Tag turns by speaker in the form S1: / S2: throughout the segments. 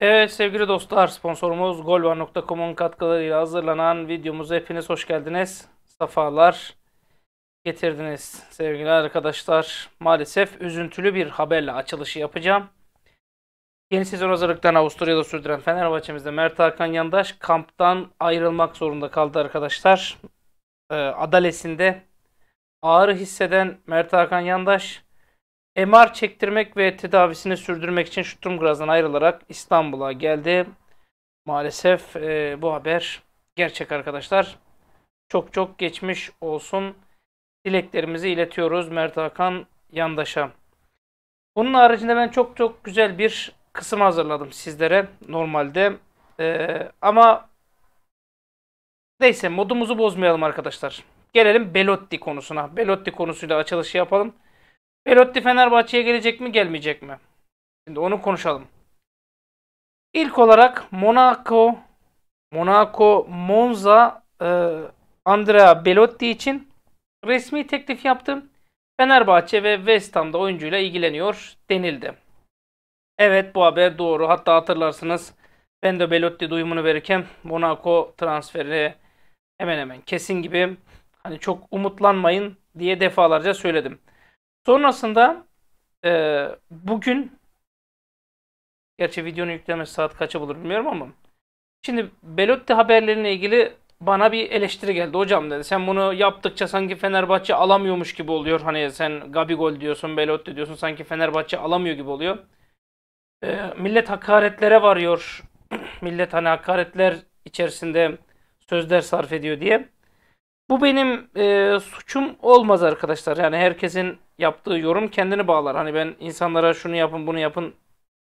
S1: Evet sevgili dostlar sponsorumuz golvar.com'un katkılarıyla hazırlanan videomuza hepiniz hoş geldiniz. Safalar getirdiniz sevgili arkadaşlar. Maalesef üzüntülü bir haberle açılışı yapacağım. Yeni sezon hazırlıklarını Avusturya'da sürdüren Fenerbahçe'mizde Mert Hakan Yandaş kamptan ayrılmak zorunda kaldı arkadaşlar. Ee, adalesinde ağır hisseden Mert Hakan Yandaş MR çektirmek ve tedavisini sürdürmek için Sturmgraz'dan ayrılarak İstanbul'a geldi. Maalesef e, bu haber gerçek arkadaşlar. Çok çok geçmiş olsun. Dileklerimizi iletiyoruz Mert Hakan Yandaş'a. Bunun haricinde ben çok çok güzel bir kısım hazırladım sizlere normalde. E, ama neyse modumuzu bozmayalım arkadaşlar. Gelelim Belotti konusuna. Belotti konusuyla açılışı yapalım. Belotti Fenerbahçe'ye gelecek mi gelmeyecek mi? Şimdi onu konuşalım. İlk olarak Monaco, Monaco, Monza, e, Andrea Belotti için resmi teklif yaptım. Fenerbahçe ve West Ham'da oyuncuyla ilgileniyor denildi. Evet bu haber doğru. Hatta hatırlarsınız ben de Belotti duyumunu verirken Monaco transferi hemen hemen kesin gibi hani çok umutlanmayın diye defalarca söyledim. Sonrasında e, bugün gerçi videonun yüklemesi saat kaça bulur bilmiyorum ama şimdi Belotti haberlerine ilgili bana bir eleştiri geldi. Hocam dedi sen bunu yaptıkça sanki Fenerbahçe alamıyormuş gibi oluyor. Hani sen Gabigol diyorsun, Belotti diyorsun sanki Fenerbahçe alamıyor gibi oluyor. E, millet hakaretlere varıyor. millet hani hakaretler içerisinde sözler sarf ediyor diye. Bu benim e, suçum olmaz arkadaşlar. Yani herkesin yaptığı yorum kendini bağlar. Hani ben insanlara şunu yapın bunu yapın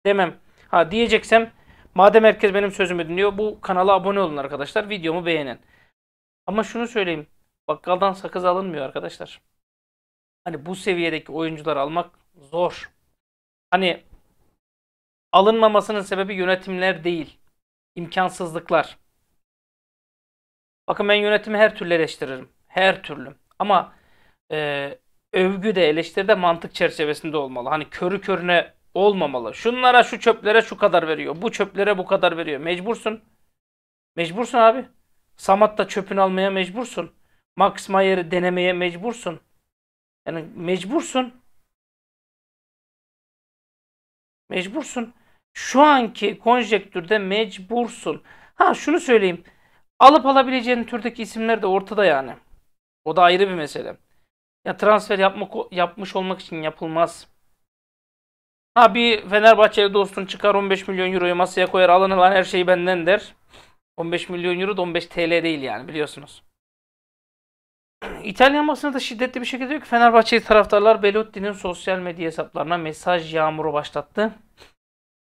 S1: demem. Ha diyeceksem madem herkes benim sözümü dinliyor bu kanala abone olun arkadaşlar. Videomu beğenin. Ama şunu söyleyeyim. Bakkaldan sakız alınmıyor arkadaşlar. Hani bu seviyedeki oyuncular almak zor. Hani alınmamasının sebebi yönetimler değil. imkansızlıklar. Bakın ben yönetimi her türlü eleştiririm. Her türlü. Ama e, övgü de eleştiri de mantık çerçevesinde olmalı. Hani körü körüne olmamalı. Şunlara şu çöplere şu kadar veriyor. Bu çöplere bu kadar veriyor. Mecbursun. Mecbursun abi. Samat da çöpünü almaya mecbursun. Max Mayer'i denemeye mecbursun. Yani mecbursun. Mecbursun. Şu anki konjektürde mecbursun. Ha şunu söyleyeyim. Alıp alabileceğin türdeki isimler de ortada yani. O da ayrı bir mesele. Ya transfer yapmak, yapmış olmak için yapılmaz. Ha bir Fenerbahçe'li dostun çıkar 15 milyon euroyu masaya koyar alın lan her şeyi benden der. 15 milyon euro da 15 TL değil yani biliyorsunuz. İtalyan basını da şiddetli bir şekilde diyor ki Fenerbahçeli taraftarlar Belotti'nin sosyal medya hesaplarına mesaj yağmuru başlattı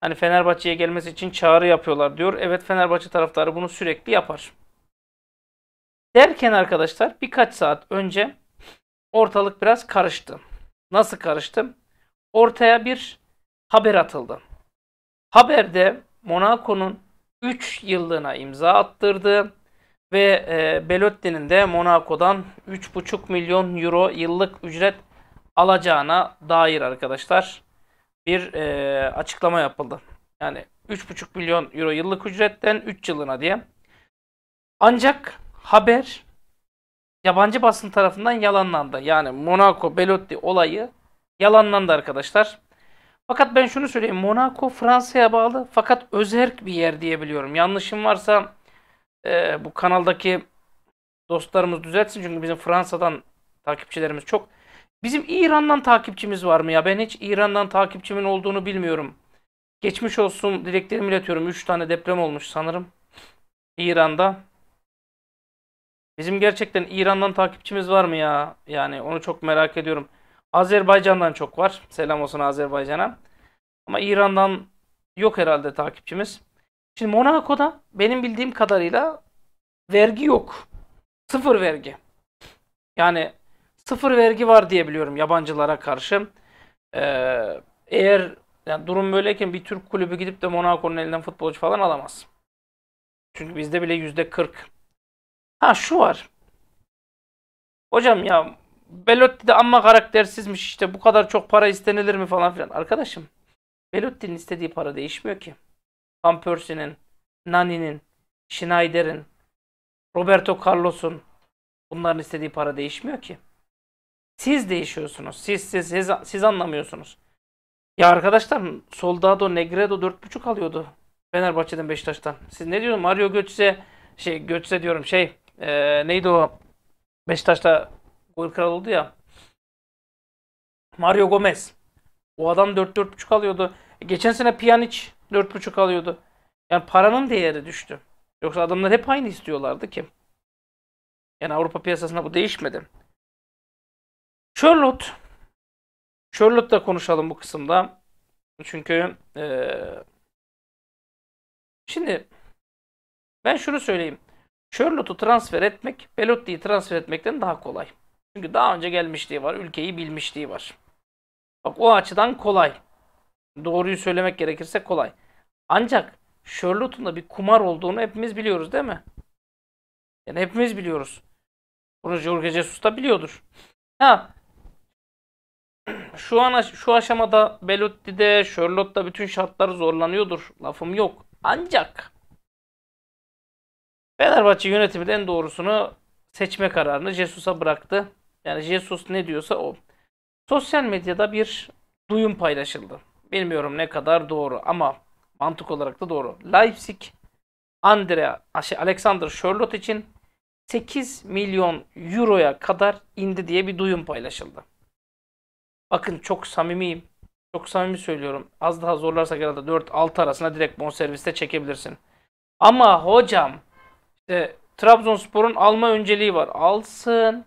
S1: hani Fenerbahçe'ye gelmesi için çağrı yapıyorlar diyor. Evet Fenerbahçe taraftarı bunu sürekli yapar. Derken arkadaşlar birkaç saat önce ortalık biraz karıştı. Nasıl karıştı? Ortaya bir haber atıldı. Haberde Monaco'nun 3 yıllığına imza attırdı ve e, Belotti'nin de Monaco'dan 3,5 milyon euro yıllık ücret alacağına dair arkadaşlar bir e, açıklama yapıldı. Yani 3,5 milyon euro yıllık ücretten 3 yılına diye. Ancak haber yabancı basın tarafından yalanlandı. Yani Monaco Belotti olayı yalanlandı arkadaşlar. Fakat ben şunu söyleyeyim. Monaco Fransa'ya bağlı fakat özerk bir yer diyebiliyorum. Yanlışım varsa e, bu kanaldaki dostlarımız düzeltsin. Çünkü bizim Fransa'dan takipçilerimiz çok. Bizim İran'dan takipçimiz var mı ya? Ben hiç İran'dan takipçimin olduğunu bilmiyorum. Geçmiş olsun dileklerimi iletiyorum. 3 tane deprem olmuş sanırım. İran'da. Bizim gerçekten İran'dan takipçimiz var mı ya? Yani onu çok merak ediyorum. Azerbaycan'dan çok var. Selam olsun Azerbaycan'a. Ama İran'dan yok herhalde takipçimiz. Şimdi Monaco'da benim bildiğim kadarıyla vergi yok. Sıfır vergi. Yani sıfır vergi var diye biliyorum yabancılara karşı. Ee, eğer yani durum böyleyken bir Türk kulübü gidip de Monaco'nun elinden futbolcu falan alamaz. Çünkü bizde bile yüzde 40. Ha şu var. Hocam ya Belotti de amma karaktersizmiş işte bu kadar çok para istenilir mi falan filan. Arkadaşım Belotti'nin istediği para değişmiyor ki. Van Persie'nin, Nani'nin, Schneider'in, Roberto Carlos'un bunların istediği para değişmiyor ki. Siz değişiyorsunuz. Siz siz siz, siz anlamıyorsunuz. Ya arkadaşlar Soldado Negredo 4.5 alıyordu. Fenerbahçe'den Beşiktaş'tan. Siz ne diyorsunuz? Mario Götze şey Götze diyorum şey ee, neydi o Beşiktaş'ta gol kralı oldu ya. Mario Gomez. O adam 4-4.5 alıyordu. E, geçen sene Pjanic 4.5 alıyordu. Yani paranın değeri düştü. Yoksa adamlar hep aynı istiyorlardı ki. Yani Avrupa piyasasında bu değişmedi. Charlotte. Charlotte'da konuşalım bu kısımda. Çünkü ee, şimdi ben şunu söyleyeyim. Charlotte'u transfer etmek Pelotti'yi transfer etmekten daha kolay. Çünkü daha önce gelmişliği var. Ülkeyi bilmişliği var. Bak o açıdan kolay. Doğruyu söylemek gerekirse kolay. Ancak Charlotte'un da bir kumar olduğunu hepimiz biliyoruz değil mi? Yani hepimiz biliyoruz. Bunu Jorge Jesus da biliyordur. Ha şu an şu aşamada Belotti'de, Charlotte'da bütün şartlar zorlanıyordur. Lafım yok. Ancak Fenerbahçe yönetimi en doğrusunu seçme kararını Jesus'a bıraktı. Yani Jesus ne diyorsa o. Sosyal medyada bir duyum paylaşıldı. Bilmiyorum ne kadar doğru ama mantık olarak da doğru. Leipzig Andrea, şey, Alexander Charlotte için 8 milyon euroya kadar indi diye bir duyum paylaşıldı. Bakın çok samimiyim. Çok samimi söylüyorum. Az daha zorlarsak herhalde 4-6 arasında direkt bonserviste çekebilirsin. Ama hocam işte Trabzonspor'un alma önceliği var. Alsın.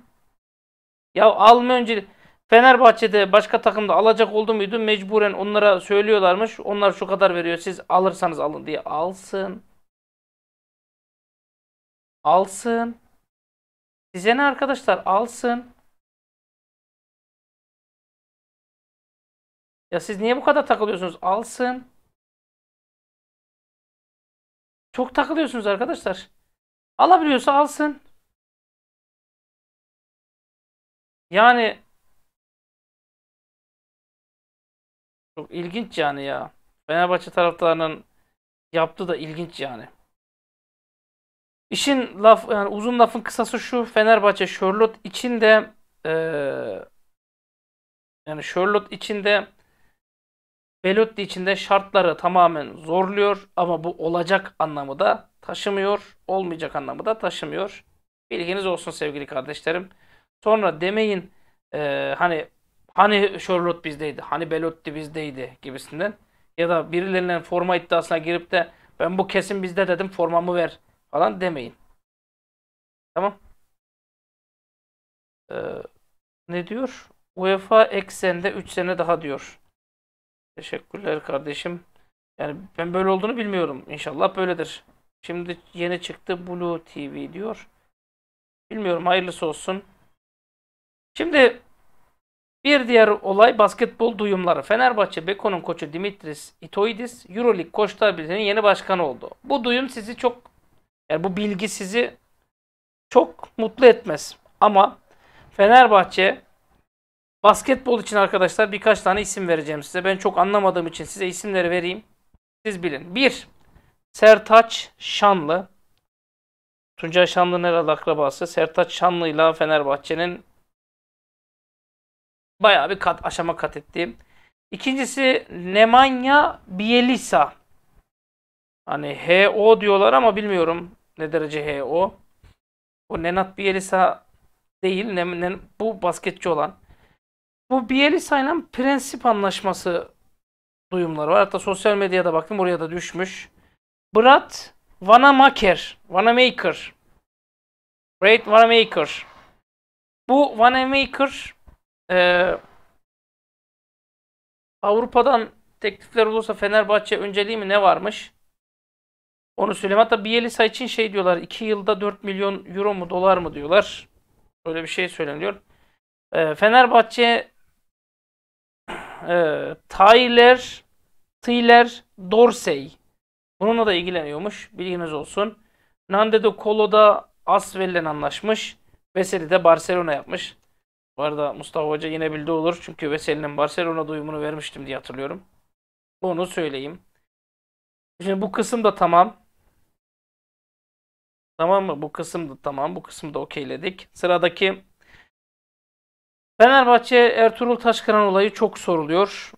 S1: Ya alma önceliği. Fenerbahçe'de başka takımda alacak oldu muydu mecburen onlara söylüyorlarmış. Onlar şu kadar veriyor siz alırsanız
S2: alın diye. Alsın. Alsın. Size ne arkadaşlar alsın. Ya siz niye bu kadar takılıyorsunuz? Alsın. Çok takılıyorsunuz arkadaşlar. Alabiliyorsa alsın. Yani çok ilginç yani ya. Fenerbahçe taraftarının yaptığı da ilginç yani. İşin laf yani uzun lafın kısası
S1: şu Fenerbahçe Charlotte için de ee, yani Charlotte için de Belotti içinde şartları tamamen zorluyor ama bu olacak anlamı da taşımıyor, olmayacak anlamı da taşımıyor. Bilginiz olsun sevgili kardeşlerim. Sonra demeyin e, hani hani Charlotte bizdeydi, hani Belotti bizdeydi gibisinden ya da birilerinin forma iddiasına girip de ben bu kesin bizde dedim formamı ver falan demeyin. Tamam. Ee, ne diyor? UEFA eksende 3 sene daha diyor. Teşekkürler kardeşim. Yani ben böyle olduğunu bilmiyorum. İnşallah böyledir. Şimdi yeni çıktı Blue TV diyor. Bilmiyorum hayırlısı olsun. Şimdi bir diğer olay basketbol duyumları. Fenerbahçe Beko'nun koçu Dimitris Itoidis EuroLeague Koçlar Birliği'nin yeni başkanı oldu. Bu duyum sizi çok yani bu bilgi sizi çok mutlu etmez. Ama Fenerbahçe Basketbol için arkadaşlar birkaç tane isim vereceğim size. Ben çok anlamadığım için size isimleri vereyim. Siz bilin. 1. Sertaç Şanlı. Tunca Şanlı'nın herhalde akrabası. Sertaç Şanlı ile Fenerbahçe'nin bayağı bir kat, aşama kat ettiğim. İkincisi Nemanja Bielisa. Hani HO diyorlar ama bilmiyorum ne derece HO. Bu Nenat Bielisa değil. Ne, ne, bu basketçi olan. Bu Bielitsa'yla prensip anlaşması duyumları var. Hatta sosyal medyada bakın buraya da düşmüş. Brad Vanamaker. Vanamaker. Brad Vanamaker. Bu Vanamaker e, Avrupa'dan teklifler olursa Fenerbahçe önceliği mi ne varmış? Onu söyleyeyim. Hatta Bielisa için şey diyorlar. 2 yılda 4 milyon euro mu dolar mı diyorlar. Öyle bir şey söyleniyor. E, Fenerbahçe e, Tyler, Tyler Dorsey. Bununla da ilgileniyormuş. Bilginiz olsun. Nande de Colo'da Asvel'le anlaşmış. Veseli de Barcelona yapmış. Bu arada Mustafa Hoca yine bildi olur. Çünkü Veseli'nin Barcelona duyumunu vermiştim diye hatırlıyorum. Onu söyleyeyim. Şimdi bu kısım da tamam. Tamam mı? Bu kısım da tamam. Bu kısım da okeyledik. Sıradaki Fenerbahçe Ertuğrul Taşkıran olayı çok soruluyor.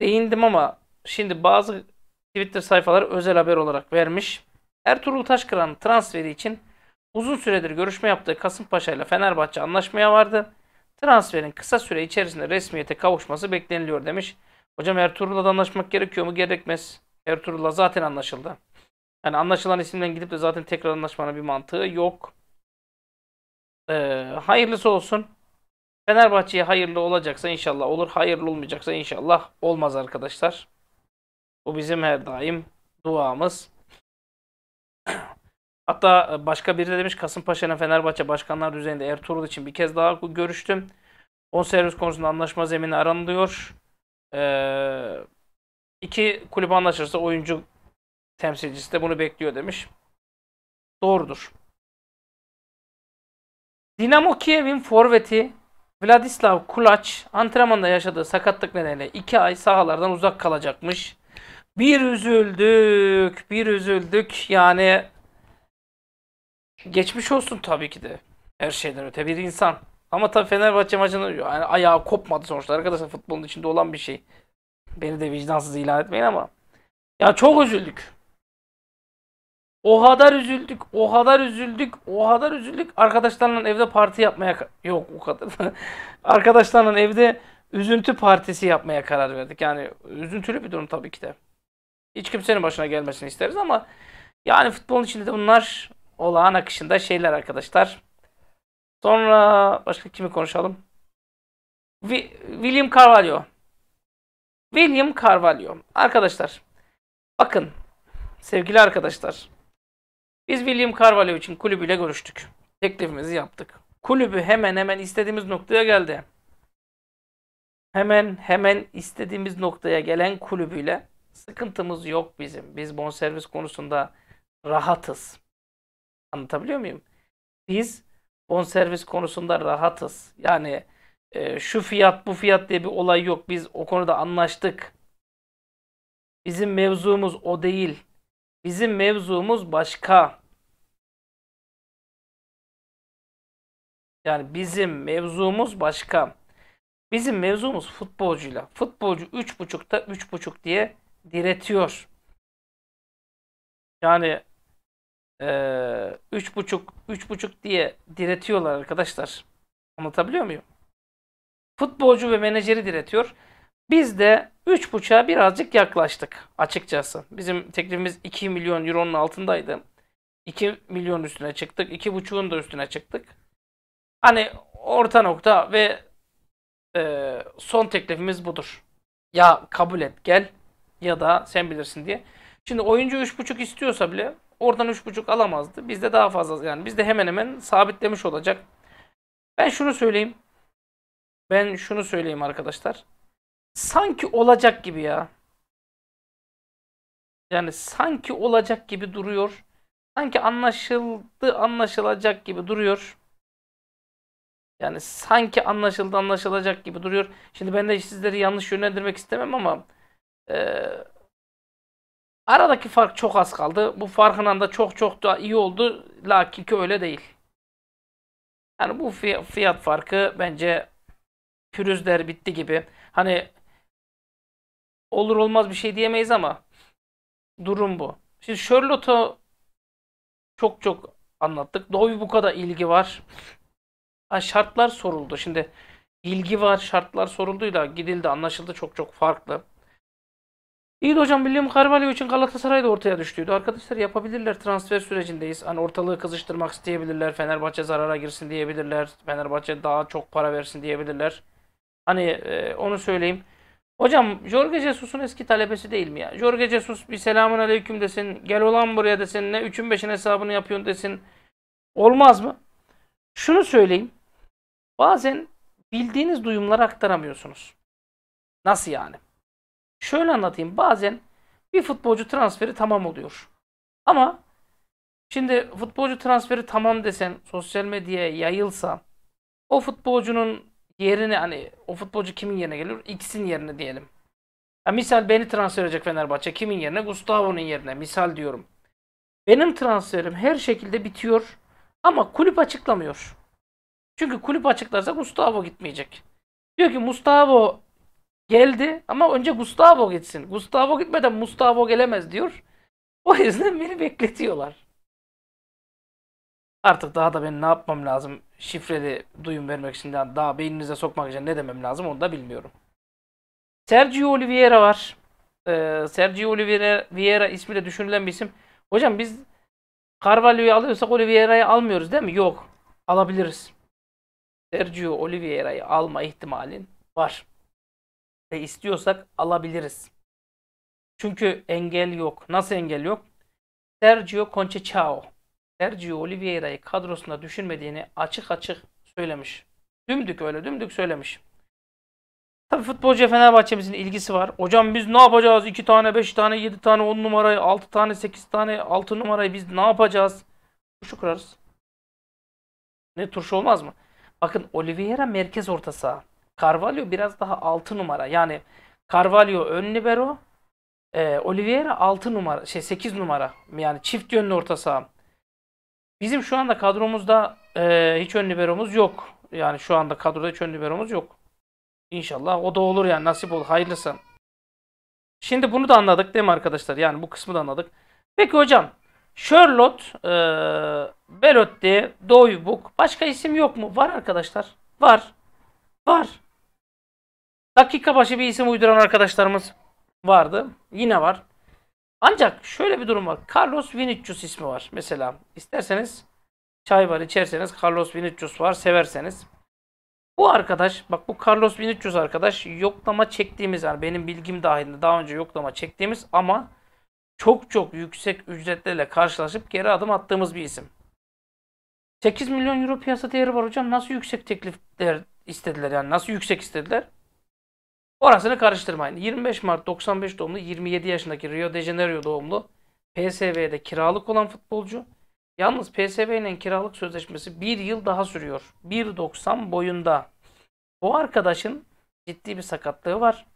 S1: Değindim ama şimdi bazı Twitter sayfaları özel haber olarak vermiş. Ertuğrul Taşkıran transferi için uzun süredir görüşme yaptığı Kasımpaşa ile Fenerbahçe anlaşmaya vardı. Transferin kısa süre içerisinde resmiyete kavuşması bekleniliyor demiş. Hocam Ertuğrul'la da anlaşmak gerekiyor mu? Gerekmez. Ertuğrul'la zaten anlaşıldı. Yani anlaşılan isimden gidip de zaten tekrar anlaşmanın bir mantığı yok. Ee, hayırlısı olsun. Fenerbahçe'ye hayırlı olacaksa inşallah olur. Hayırlı olmayacaksa inşallah olmaz arkadaşlar. Bu bizim her daim duamız. Hatta başka biri de demiş Kasımpaşa'nın Fenerbahçe Başkanlar düzeyinde Ertuğrul için bir kez daha görüştüm. On servis konusunda anlaşma zemini aranılıyor. Ee, iki kulüp anlaşırsa oyuncu temsilcisi de bunu bekliyor demiş. Doğrudur. Dinamo Kiev'in forveti Vladislav Kulaç antrenmanda yaşadığı sakatlık nedeniyle 2 ay sahalardan uzak kalacakmış. Bir üzüldük, bir üzüldük. Yani geçmiş olsun tabii ki de. Her şeyden öte bir insan. Ama tabii Fenerbahçe maçında yani ayağı kopmadı sonuçta arkadaşlar futbolun içinde olan bir şey. Beni de vicdansız ilan etmeyin ama. Ya çok üzüldük. O kadar üzüldük, o kadar üzüldük, o kadar üzüldük. Arkadaşlarla evde parti yapmaya yok o kadar. Arkadaşlarla evde üzüntü partisi yapmaya karar verdik. Yani üzüntülü bir durum tabii ki de. Hiç kimsenin başına gelmesini isteriz ama yani futbolun içinde de bunlar olağan akışında şeyler arkadaşlar. Sonra başka kimi konuşalım? William Carvalho. William Carvalho. Arkadaşlar bakın sevgili arkadaşlar biz William Carvalho için kulübüyle görüştük. Teklifimizi yaptık. Kulübü hemen hemen istediğimiz noktaya geldi. Hemen hemen istediğimiz noktaya gelen kulübüyle sıkıntımız yok bizim. Biz bonservis konusunda rahatız. Anlatabiliyor muyum? Biz bonservis konusunda rahatız. Yani e, şu fiyat bu fiyat diye bir olay
S2: yok. Biz o konuda anlaştık. Bizim mevzumuz o değil. Bizim mevzumuz başka. Yani bizim mevzumuz başka. Bizim mevzumuz
S1: futbolcuyla. Futbolcu 3.5'ta 3.5 diye diretiyor. Yani ee, 3.5 3.5 diye diretiyorlar arkadaşlar. Anlatabiliyor muyum? Futbolcu ve menajeri diretiyor. Biz de 3.5'a birazcık yaklaştık açıkçası. Bizim teklifimiz 2 milyon euronun altındaydı. 2 milyon üstüne çıktık. 2.5'un da üstüne çıktık. Hani orta nokta ve e, son teklifimiz budur. Ya kabul et gel ya da sen bilirsin diye. Şimdi oyuncu 3.5 istiyorsa bile oradan 3.5 alamazdı. bizde daha fazla yani bizde hemen hemen sabitlemiş olacak. Ben şunu söyleyeyim. Ben şunu söyleyeyim arkadaşlar sanki olacak gibi ya. Yani sanki olacak gibi duruyor. Sanki anlaşıldı anlaşılacak gibi duruyor. Yani sanki anlaşıldı anlaşılacak gibi duruyor. Şimdi ben de sizleri yanlış yönlendirmek istemem ama e, aradaki fark çok az kaldı. Bu farkın anda çok çok daha iyi oldu. Lakin ki öyle değil. Yani bu fiyat farkı bence pürüzler bitti gibi. Hani olur olmaz bir şey diyemeyiz ama durum bu. Şimdi Charlotte'u çok çok anlattık. bu kadar ilgi var. Ha, şartlar soruldu. Şimdi ilgi var şartlar sorulduyla gidildi anlaşıldı çok çok farklı. İyi de hocam William Carvalho için Galatasaray da ortaya düştüydü. Arkadaşlar yapabilirler transfer sürecindeyiz. Hani ortalığı kızıştırmak isteyebilirler. Fenerbahçe zarara girsin diyebilirler. Fenerbahçe daha çok para versin diyebilirler. Hani e, onu söyleyeyim. Hocam Jorge Jesus'un eski talebesi değil mi ya? Jorge Jesus bir selamun aleyküm desin. Gel olan buraya desin. Ne üçün beşin hesabını yapıyorsun desin. Olmaz mı? Şunu söyleyeyim. Bazen bildiğiniz duyumları aktaramıyorsunuz. Nasıl yani? Şöyle anlatayım. Bazen bir futbolcu transferi tamam oluyor. Ama şimdi futbolcu transferi tamam desen sosyal medyaya yayılsa o futbolcunun Yerine hani o futbolcu kimin yerine geliyor? X'in yerine diyelim. Ya misal beni transfer edecek Fenerbahçe kimin yerine? Gustavo'nun yerine. Misal diyorum. Benim transferim her şekilde bitiyor ama kulüp açıklamıyor. Çünkü kulüp açıklarsa Gustavo gitmeyecek. Diyor ki Gustavo geldi ama önce Gustavo gitsin. Gustavo gitmeden Mustafa gelemez diyor. O yüzden beni bekletiyorlar. Artık daha da ben ne yapmam lazım şifreli duyum vermek için daha, beyninize sokmak için ne demem lazım onu da bilmiyorum. Sergio Oliveira var. Ee, Sergio Oliveira Vieira de düşünülen bir isim. Hocam biz Carvalho'yu alıyorsak Oliveira'yı almıyoruz değil mi? Yok. Alabiliriz. Sergio Oliveira'yı alma ihtimalin var. Ve istiyorsak alabiliriz. Çünkü engel yok. Nasıl engel yok? Sergio Conchechao Sergio Oliveira'yı kadrosunda düşünmediğini açık açık söylemiş. Dümdük öyle dümdük söylemiş. Tabi futbolcu Fenerbahçe'mizin ilgisi var. Hocam biz ne yapacağız? 2 tane, 5 tane, 7 tane, 10 numarayı, 6 tane, 8 tane, 6 numarayı biz ne yapacağız? Turşu kırarız. Ne turşu olmaz mı? Bakın Oliveira merkez orta saha. Carvalho biraz daha 6 numara. Yani Carvalho ön libero. E, Oliveira 6 numara, şey 8 numara. Yani çift yönlü orta saha. Bizim şu anda kadromuzda e, hiç ön liberomuz yok. Yani şu anda kadroda hiç ön liberomuz yok. İnşallah o da olur yani nasip olur hayırlısı. Şimdi bunu da anladık değil mi arkadaşlar? Yani bu kısmı da anladık. Peki hocam Charlotte, e, Belotti, Doybuk başka isim yok mu? Var arkadaşlar. Var. Var. Dakika başı bir isim uyduran arkadaşlarımız vardı. Yine var. Ancak şöyle bir durum var. Carlos Vinicius ismi var mesela. İsterseniz çay var içerseniz Carlos Vinicius var severseniz. Bu arkadaş bak bu Carlos Vinicius arkadaş yoklama çektiğimiz yani benim bilgim dahilinde daha önce yoklama çektiğimiz ama çok çok yüksek ücretlerle karşılaşıp geri adım attığımız bir isim. 8 milyon euro piyasa değeri var hocam. Nasıl yüksek teklifler istediler yani nasıl yüksek istediler? Orasını karıştırmayın. 25 Mart 95 doğumlu 27 yaşındaki Rio de Janeiro doğumlu PSV'de kiralık olan futbolcu. Yalnız PSV'nin kiralık sözleşmesi bir yıl daha sürüyor. 1.90 boyunda. Bu arkadaşın ciddi bir sakatlığı var.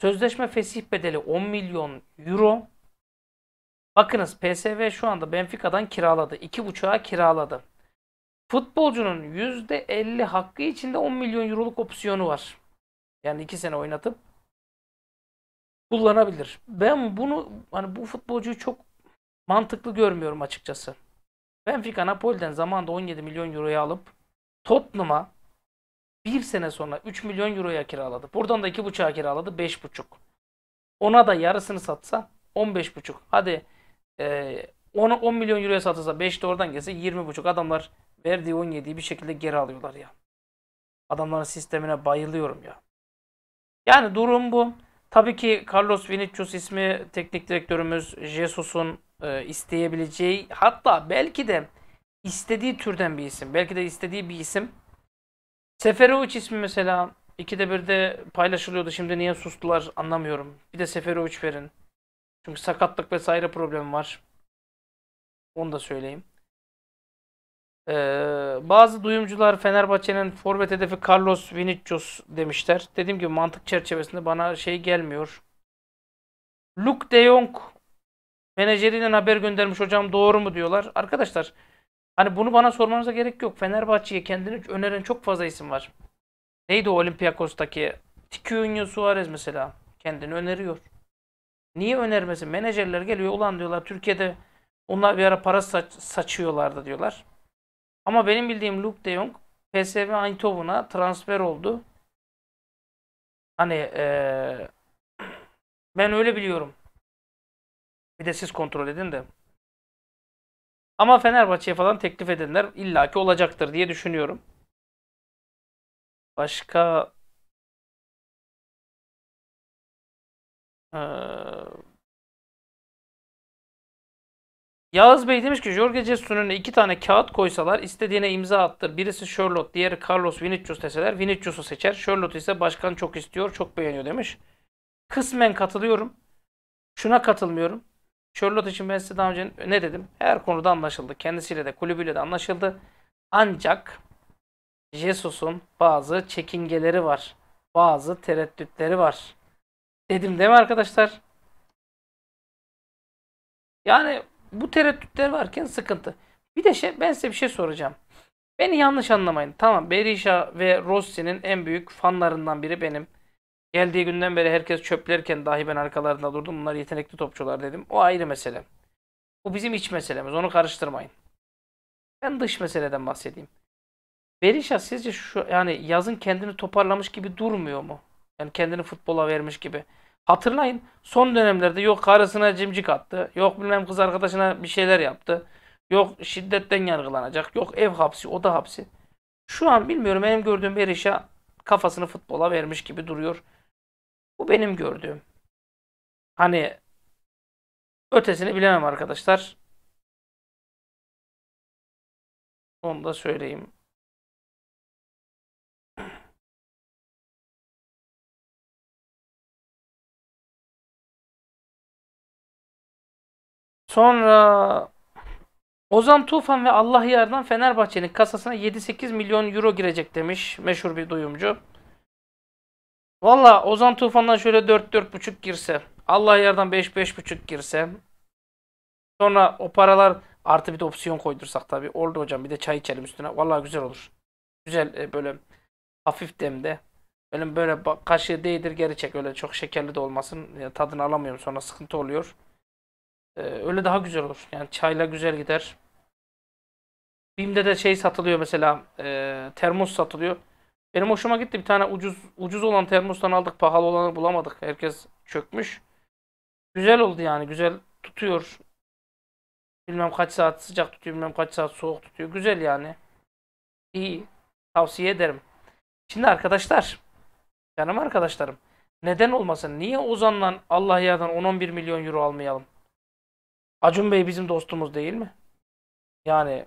S1: Sözleşme fesih bedeli 10 milyon euro. Bakınız PSV şu anda Benfica'dan kiraladı. 2.5'a kiraladı. Futbolcunun %50 hakkı içinde 10 milyon euroluk opsiyonu var. Yani iki sene oynatıp kullanabilir. Ben bunu hani bu futbolcuyu çok mantıklı görmüyorum açıkçası. Benfica Napoli'den zamanında 17 milyon euroya alıp Tottenham'a bir sene sonra 3 milyon euroya kiraladı. Buradan da 2.5'a kiraladı 5.5. Ona da yarısını satsa 15.5. Hadi e, ona 10 milyon euroya satılsa 5 de oradan gelse 20.5. Adamlar verdiği 17'yi bir şekilde geri alıyorlar ya. Adamların sistemine bayılıyorum ya. Yani durum bu. Tabii ki Carlos Vinicius ismi teknik direktörümüz Jesus'un e, isteyebileceği hatta belki de istediği türden bir isim. Belki de istediği bir isim. Seferovic ismi mesela ikide bir de paylaşılıyordu. Şimdi niye sustular anlamıyorum. Bir de Seferovic verin. Çünkü sakatlık vesaire problemi var. Onu da söyleyeyim. Ee, bazı duyumcular Fenerbahçe'nin forvet hedefi Carlos Vinicius demişler. Dediğim gibi mantık çerçevesinde bana şey gelmiyor. Luke de Jong menajerinden haber göndermiş hocam doğru mu diyorlar. Arkadaşlar hani bunu bana sormanıza gerek yok. Fenerbahçe'ye kendini öneren çok fazla isim var. Neydi o Olympiakos'taki Tiquinho Suarez mesela kendini öneriyor. Niye önermesin? Menajerler geliyor ulan diyorlar Türkiye'de onlar bir ara para saç, saçıyorlardı diyorlar. Ama benim bildiğim Luke de Jong PSV Eindhoven'a transfer oldu. Hani ee, ben öyle biliyorum. Bir de siz kontrol edin
S2: de. Ama Fenerbahçe'ye falan teklif edenler illaki olacaktır diye düşünüyorum. Başka ee, Yağız Bey demiş ki Jorge Jesus'un önüne iki tane kağıt koysalar istediğine imza attır.
S1: Birisi Sherlock, diğeri Carlos Vinicius deseler Vinicius'u seçer. Sherlock ise başkan çok istiyor, çok beğeniyor demiş. Kısmen katılıyorum. Şuna katılmıyorum. Sherlock için ben size daha önce ne dedim? Her konuda anlaşıldı. Kendisiyle de kulübüyle de anlaşıldı. Ancak Jesus'un bazı çekingeleri var. Bazı tereddütleri var. Dedim değil mi arkadaşlar? Yani bu tereddütler varken sıkıntı. Bir de şey, ben size bir şey soracağım. Beni yanlış anlamayın. Tamam Berisha ve Rossi'nin en büyük fanlarından biri benim. Geldiği günden beri herkes çöplerken dahi ben arkalarında durdum. Bunlar yetenekli topçular dedim. O ayrı mesele. Bu bizim iç meselemiz. Onu karıştırmayın. Ben dış meseleden bahsedeyim. Berisha sizce şu yani yazın kendini toparlamış gibi durmuyor mu? Yani kendini futbola vermiş gibi. Hatırlayın son dönemlerde yok karısına cimcik attı, yok bilmem kız arkadaşına bir şeyler yaptı, yok şiddetten yargılanacak, yok ev hapsi, oda hapsi. Şu an bilmiyorum benim gördüğüm Berisha kafasını futbola vermiş gibi duruyor.
S2: Bu benim gördüğüm. Hani ötesini bilemem arkadaşlar. Onu da söyleyeyim. Sonra Ozan Tufan ve Allah Yar'dan Fenerbahçe'nin kasasına 7-8
S1: milyon euro girecek demiş meşhur bir duyumcu. Valla Ozan Tufan'dan şöyle 4-4,5 girse, Allah Yar'dan 5-5,5 girse, sonra o paralar artı bir de opsiyon koydursak tabii. Oldu hocam bir de çay içelim üstüne. Valla güzel olur. Güzel e, böyle hafif demde. Benim böyle kaşığı değdir geri çek öyle çok şekerli de olmasın. Yani tadını alamıyorum sonra sıkıntı oluyor. Ee, öyle daha güzel olur. Yani çayla güzel gider. Bim'de de şey satılıyor mesela e, termos satılıyor. Benim hoşuma gitti. Bir tane ucuz ucuz olan termostan aldık. Pahalı olanı bulamadık. Herkes çökmüş. Güzel oldu yani. Güzel tutuyor. Bilmem kaç saat sıcak tutuyor. Bilmem kaç saat soğuk tutuyor. Güzel yani. İyi. Tavsiye ederim. Şimdi arkadaşlar. Canım arkadaşlarım. Neden olmasın? Niye Ozan'la Allah yardan 10-11 milyon euro almayalım? Acun Bey bizim dostumuz değil mi? Yani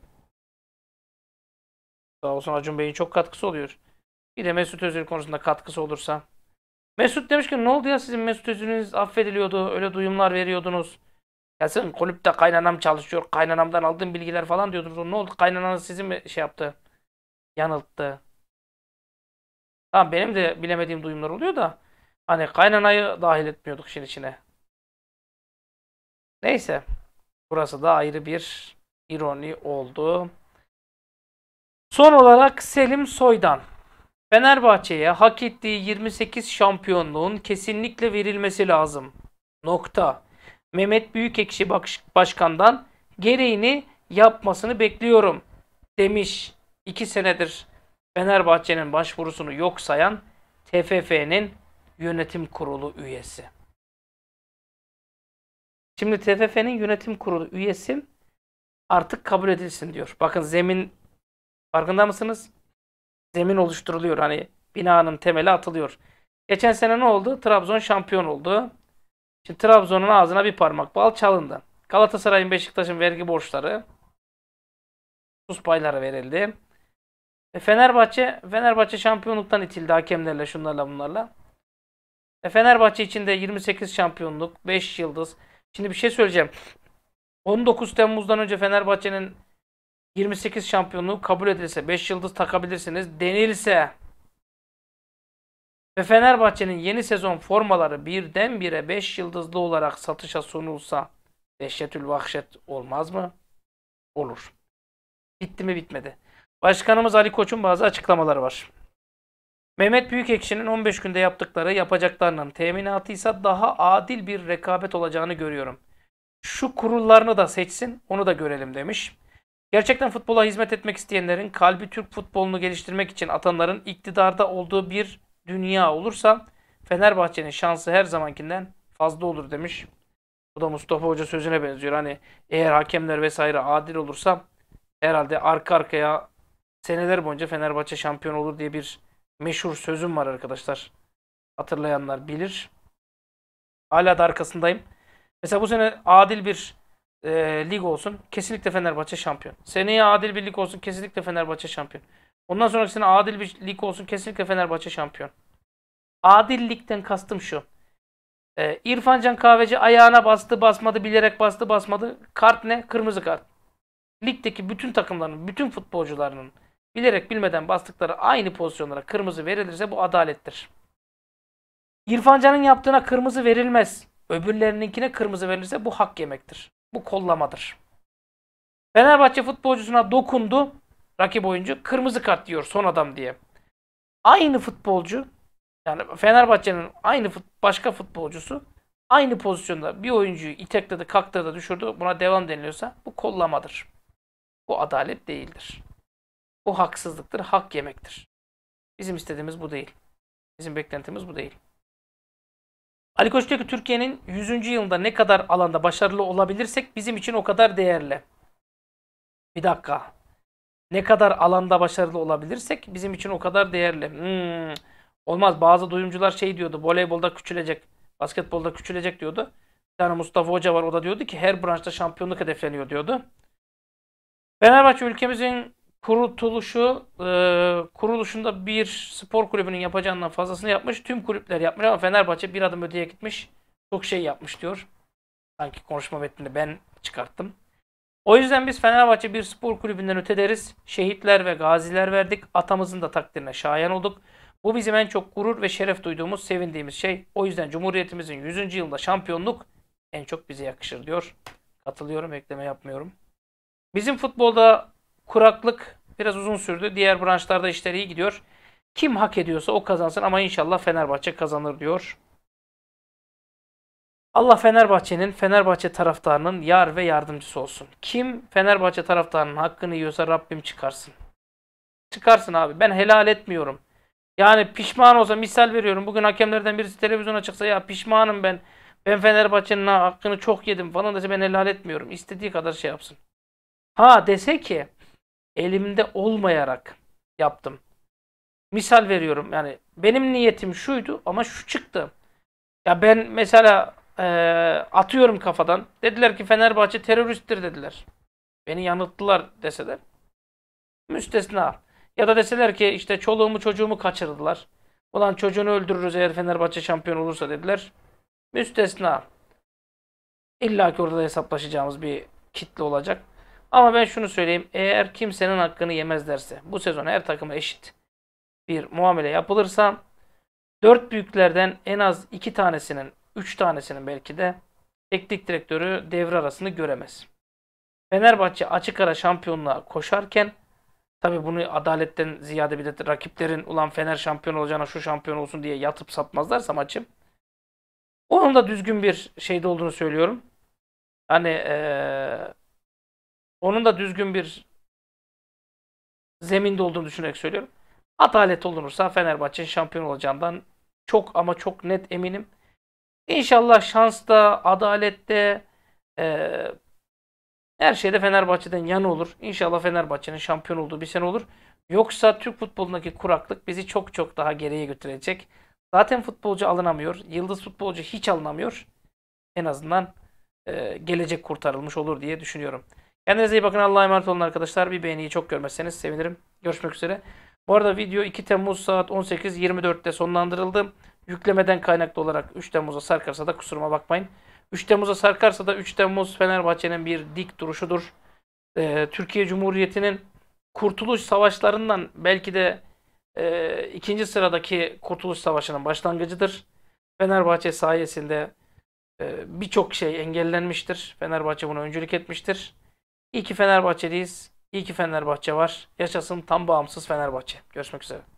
S1: sağ olsun Acun Bey'in çok katkısı oluyor. Bir de Mesut Özil konusunda katkısı olursa. Mesut demiş ki ne oldu ya sizin Mesut Özil'iniz affediliyordu. Öyle duyumlar veriyordunuz. Ya sen kulüpte kaynanam çalışıyor. Kaynanamdan aldığım bilgiler falan diyordunuz. ne oldu? Kaynananız sizi mi şey yaptı? Yanılttı. Tamam benim de bilemediğim duyumlar oluyor da. Hani kaynanayı dahil etmiyorduk işin içine. Neyse. Burası da ayrı bir ironi oldu. Son olarak Selim Soydan. Fenerbahçe'ye hak ettiği 28 şampiyonluğun kesinlikle verilmesi lazım. Nokta. Mehmet Büyükekşi Başkan'dan gereğini yapmasını bekliyorum demiş. 2 senedir Fenerbahçe'nin başvurusunu yok sayan TFF'nin yönetim kurulu üyesi. Şimdi TFF'nin yönetim kurulu üyesi artık kabul edilsin diyor. Bakın zemin farkında mısınız? Zemin oluşturuluyor. Hani binanın temeli atılıyor. Geçen sene ne oldu? Trabzon şampiyon oldu. Şimdi Trabzon'un ağzına bir parmak bal çalındı. Galatasaray'ın Beşiktaş'ın vergi borçları sus payları verildi. E Fenerbahçe Fenerbahçe şampiyonluktan itildi hakemlerle şunlarla bunlarla. E Fenerbahçe içinde 28 şampiyonluk, 5 yıldız, Şimdi bir şey söyleyeceğim. 19 Temmuz'dan önce Fenerbahçe'nin 28 şampiyonluğu kabul edilse, 5 yıldız takabilirsiniz denilse ve Fenerbahçe'nin yeni sezon formaları birdenbire 5 yıldızlı olarak satışa sunulsa dehşetül vahşet olmaz mı? Olur. Bitti mi bitmedi. Başkanımız Ali Koç'un bazı açıklamaları var. Mehmet Büyükekşi'nin 15 günde yaptıkları yapacaklarının teminatıysa daha adil bir rekabet olacağını görüyorum. Şu kurullarını da seçsin onu da görelim demiş. Gerçekten futbola hizmet etmek isteyenlerin kalbi Türk futbolunu geliştirmek için atanların iktidarda olduğu bir dünya olursa Fenerbahçe'nin şansı her zamankinden fazla olur demiş. Bu da Mustafa Hoca sözüne benziyor. Hani eğer hakemler vesaire adil olursa herhalde arka arkaya seneler boyunca Fenerbahçe şampiyon olur diye bir meşhur sözüm var arkadaşlar. Hatırlayanlar bilir. Hala da arkasındayım. Mesela bu sene adil bir e, lig olsun. Kesinlikle Fenerbahçe şampiyon. Seneye adil bir lig olsun. Kesinlikle Fenerbahçe şampiyon. Ondan sonraki sene adil bir lig olsun. Kesinlikle Fenerbahçe şampiyon. Adil ligden kastım şu. E, İrfan Can Kahveci ayağına bastı basmadı bilerek bastı basmadı. Kart ne? Kırmızı kart. Ligdeki bütün takımların, bütün futbolcularının bilerek bilmeden bastıkları aynı pozisyonlara kırmızı verilirse bu adalettir. İrfancanın yaptığına kırmızı verilmez. Öbürlerininkine kırmızı verilirse bu hak yemektir. Bu kollamadır. Fenerbahçe futbolcusuna dokundu rakip oyuncu kırmızı kart diyor son adam diye. Aynı futbolcu yani Fenerbahçe'nin aynı fut, başka futbolcusu aynı pozisyonda bir oyuncuyu itekledi, kaktırdı, düşürdü buna devam deniliyorsa bu kollamadır. Bu adalet değildir. O haksızlıktır, hak yemektir. Bizim istediğimiz bu değil. Bizim beklentimiz bu değil. Ali Koç diyor ki Türkiye'nin 100. yılında ne kadar alanda başarılı olabilirsek bizim için o kadar değerli. Bir dakika. Ne kadar alanda başarılı olabilirsek bizim için o kadar değerli. Hmm. Olmaz. Bazı duyumcular şey diyordu. Voleybolda küçülecek, basketbolda küçülecek diyordu. Bir tane Mustafa Hoca var. O da diyordu ki her branşta şampiyonluk hedefleniyor diyordu. Fenerbahçe ülkemizin kuruluşu e, kuruluşunda bir spor kulübünün yapacağından fazlasını yapmış. Tüm kulüpler yapmış ama Fenerbahçe bir adım öteye gitmiş. Çok şey yapmış diyor. Sanki konuşma metnini ben çıkarttım. O yüzden biz Fenerbahçe bir spor kulübünden öte deriz. Şehitler ve gaziler verdik. Atamızın da takdirine şayan olduk. Bu bizim en çok gurur ve şeref duyduğumuz, sevindiğimiz şey. O yüzden Cumhuriyetimizin 100. yılında şampiyonluk en çok bize yakışır diyor. Katılıyorum, ekleme yapmıyorum. Bizim futbolda kuraklık Biraz uzun sürdü. Diğer branşlarda işler iyi gidiyor. Kim hak ediyorsa o kazansın ama inşallah Fenerbahçe kazanır diyor. Allah Fenerbahçe'nin, Fenerbahçe taraftarının yar ve yardımcısı olsun. Kim Fenerbahçe taraftarının hakkını yiyorsa Rabbim çıkarsın. Çıkarsın abi. Ben helal etmiyorum. Yani pişman olsa misal veriyorum. Bugün hakemlerden birisi televizyona çıksa ya pişmanım ben. Ben Fenerbahçe'nin hakkını çok yedim falan dese ben helal etmiyorum. İstediği kadar şey yapsın. Ha dese ki elimde olmayarak yaptım. Misal veriyorum yani benim niyetim şuydu ama şu çıktı. Ya ben mesela e, atıyorum kafadan. Dediler ki Fenerbahçe teröristtir dediler. Beni yanılttılar deseler. Müstesna. Ya da deseler ki işte çoluğumu çocuğumu kaçırdılar. Ulan çocuğunu öldürürüz eğer Fenerbahçe şampiyon olursa dediler. Müstesna. İlla ki orada hesaplaşacağımız bir kitle olacak. Ama ben şunu söyleyeyim. Eğer kimsenin hakkını yemezlerse bu sezon her takıma eşit bir muamele yapılırsa dört büyüklerden en az iki tanesinin, üç tanesinin belki de teknik direktörü devre arasını göremez. Fenerbahçe açık ara şampiyonluğa koşarken tabi bunu adaletten ziyade bir de rakiplerin ulan Fener şampiyon olacağına şu şampiyon olsun diye yatıp sapmazlarsa maçı
S2: onun da düzgün bir şeyde olduğunu söylüyorum. Hani ee, onun da düzgün bir zeminde olduğunu düşünerek
S1: söylüyorum. Adalet olunursa Fenerbahçe'nin şampiyon olacağından çok ama çok net eminim. İnşallah şansta, adalette, e, her şeyde Fenerbahçe'den yana olur. İnşallah Fenerbahçe'nin şampiyon olduğu bir sene olur. Yoksa Türk futbolundaki kuraklık bizi çok çok daha geriye götürecek. Zaten futbolcu alınamıyor. Yıldız futbolcu hiç alınamıyor. En azından e, gelecek kurtarılmış olur diye düşünüyorum. Kendinize iyi bakın. Allah'a emanet olun arkadaşlar. Bir beğeniyi çok görmezseniz sevinirim. Görüşmek üzere. Bu arada video 2 Temmuz saat 18.24'te sonlandırıldı. Yüklemeden kaynaklı olarak 3 Temmuz'a sarkarsa da kusuruma bakmayın. 3 Temmuz'a sarkarsa da 3 Temmuz Fenerbahçe'nin bir dik duruşudur. Ee, Türkiye Cumhuriyeti'nin kurtuluş savaşlarından belki de e, ikinci sıradaki kurtuluş savaşının başlangıcıdır. Fenerbahçe sayesinde e, birçok şey engellenmiştir. Fenerbahçe bunu öncülük
S2: etmiştir. İyi ki Fenerbahçeliyiz. İyi ki Fenerbahçe var. Yaşasın tam bağımsız Fenerbahçe. Görüşmek üzere.